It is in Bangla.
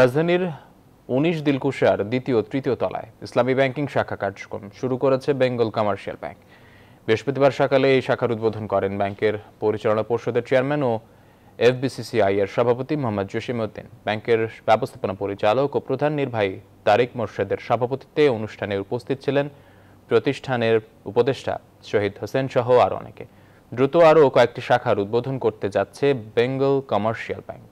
রাজধানীর উনিশ দিলকুশার দ্বিতীয় তৃতীয় তলায় ইসলামী ব্যাংকিং শাখা কার্যক্রম শুরু করেছে বেঙ্গল কমার্শিয়াল ব্যাংক বৃহস্পতিবার সকালে এই শাখার উদ্বোধন করেন ব্যাংকের পরিচালনা পর্ষদের চেয়ারম্যান ও এফবিসিসিআই এর সভাপতি মোহাম্মদ জসিমউদ্দিন ব্যাংকের ব্যবস্থাপনা পরিচালক ও প্রধান নির্বাহী তারেক মোর্শেদের সভাপতিত্বে অনুষ্ঠানে উপস্থিত ছিলেন প্রতিষ্ঠানের উপদেষ্টা শহীদ হোসেন সহ আরও অনেকে দ্রুত আরও কয়েকটি শাখার উদ্বোধন করতে যাচ্ছে বেঙ্গল কমার্শিয়াল ব্যাংক